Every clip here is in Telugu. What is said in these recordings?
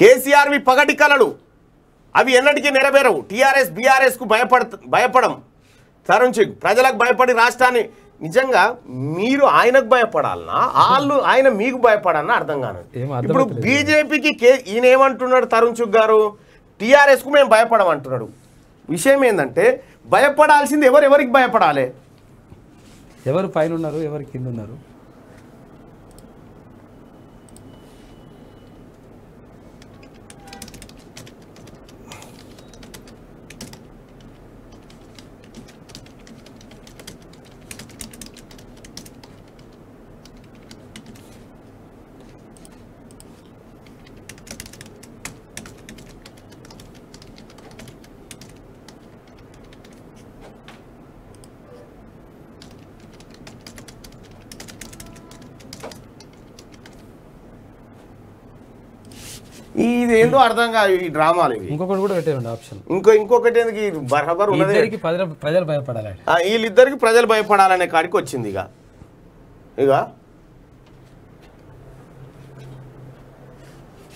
కేసీఆర్వి పగటి కలలు అవి ఎన్నటికీ నెరవేరవు టీఆర్ఎస్ బీఆర్ఎస్కు భయపడ భయపడం తరుణ్ సింగ్ ప్రజలకు భయపడి రాష్ట్రాన్ని నిజంగా మీరు ఆయనకు భయపడాలన్నా వాళ్ళు ఆయన మీకు భయపడాలన్నా అర్థం కాను ఇప్పుడు బీజేపీకి కే ఈయన ఏమంటున్నాడు తరుణ్ సింగ్ గారు టీఆర్ఎస్కు మేము భయపడమంటున్నాడు విషయం ఏంటంటే భయపడాల్సింది ఎవరెవరికి భయపడాలి ఎవరు పైన ఉన్నారు ఎవరు కింద ఉన్నారు ఇది ఏందో అర్థం కాదు ఈ డ్రామాలు ఇంకొకటి కూడా పెట్టేయండి ఆప్షన్ ఇంకో ఇంకొకటి ఎందుకు బరాబర్ ఉన్నది ప్రజలు భయపడాలి వీళ్ళిద్దరికి ప్రజలు భయపడాలనే కాడికి వచ్చింది ఇక ఇక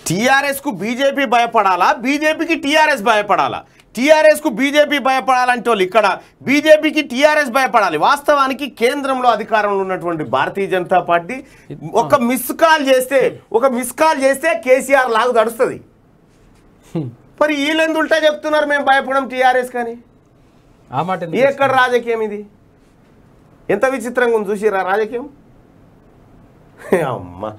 టీఆర్ఎస్కు బీజేపీ భయపడాలా బీజేపీకి టీఆర్ఎస్ భయపడాలా టీఆర్ఎస్కు బీజేపీ భయపడాలంటే వాళ్ళు ఇక్కడ బీజేపీకి టీఆర్ఎస్ భయపడాలి వాస్తవానికి కేంద్రంలో అధికారంలో ఉన్నటువంటి భారతీయ జనతా పార్టీ ఒక మిస్ కాల్ చేస్తే ఒక మిస్ కాల్ చేస్తే కేసీఆర్ లాగు తడుస్తుంది మరి వీళ్ళెందు చెప్తున్నారు మేము భయపడం టీఆర్ఎస్ కానీ ఆ మాట ఎక్కడ రాజకీయం ఇది ఎంత విచిత్రంగా ఉంది చూసిరా రాజకీయం అమ్మా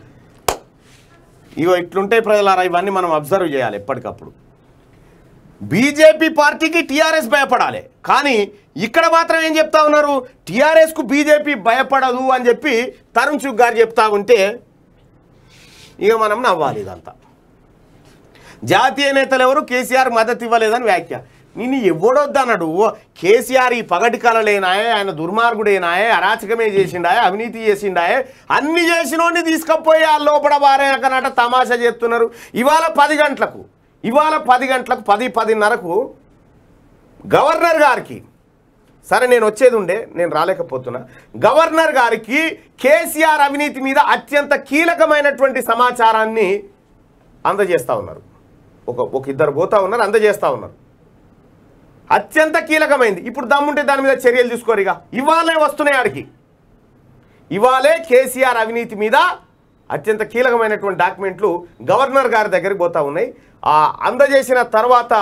ఇవో ఇట్లుంటాయి ప్రజలారా ఇవన్నీ మనం అబ్జర్వ్ చేయాలి ఎప్పటికప్పుడు బీజేపీ పార్టీకి టీఆర్ఎస్ భయపడాలి కానీ ఇక్కడ మాత్రం ఏం చెప్తా ఉన్నారు టీఆర్ఎస్కు బీజేపీ భయపడదు అని చెప్పి తరుణ్ చుగ్ గారు చెప్తా ఉంటే ఇక మనం నవ్వాలి ఇదంతా జాతీయ నేతలు ఎవరు కేసీఆర్ మద్దతు ఇవ్వలేదని వ్యాఖ్య నిన్ను ఎవడొద్దన్నాడు కేసీఆర్ ఈ పగటి కలలేనాయే ఆయన దుర్మార్గుడేనాయే అరాచకమే చేసిండాయే అవినీతి చేసిండాయే అన్ని చేసినోడిని తీసుకపోయి ఆ లోపల బారేనకనట తమాషా చేస్తున్నారు ఇవాళ పది గంటలకు ఇవాళ పది గంటలకు పది పదిన్నరకు గవర్నర్ గారికి సరే నేను వచ్చేది ఉండే నేను రాలేకపోతున్నా గవర్నర్ గారికి కేసీఆర్ అవినీతి మీద అత్యంత కీలకమైనటువంటి సమాచారాన్ని అందజేస్తూ ఉన్నారు ఒక ఒక ఇద్దరు పోతా ఉన్నారు అందజేస్తూ ఉన్నారు అత్యంత కీలకమైంది ఇప్పుడు దమ్ముంటే దాని మీద చర్యలు ఇక ఇవాళే వస్తున్నాయి ఆడికి ఇవాళే కేసీఆర్ అవినీతి మీద అత్యంత కీలకమైనటువంటి డాక్యుమెంట్లు గవర్నర్ గారి దగ్గరికి పోతా ఉన్నాయి ఆ అందజేసిన తర్వాత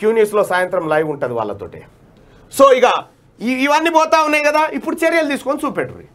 క్యూనియస్లో సాయంత్రం లైవ్ ఉంటుంది వాళ్ళతోటి సో ఇక ఇవన్నీ పోతా ఉన్నాయి కదా ఇప్పుడు చర్యలు తీసుకొని చూపెట్టు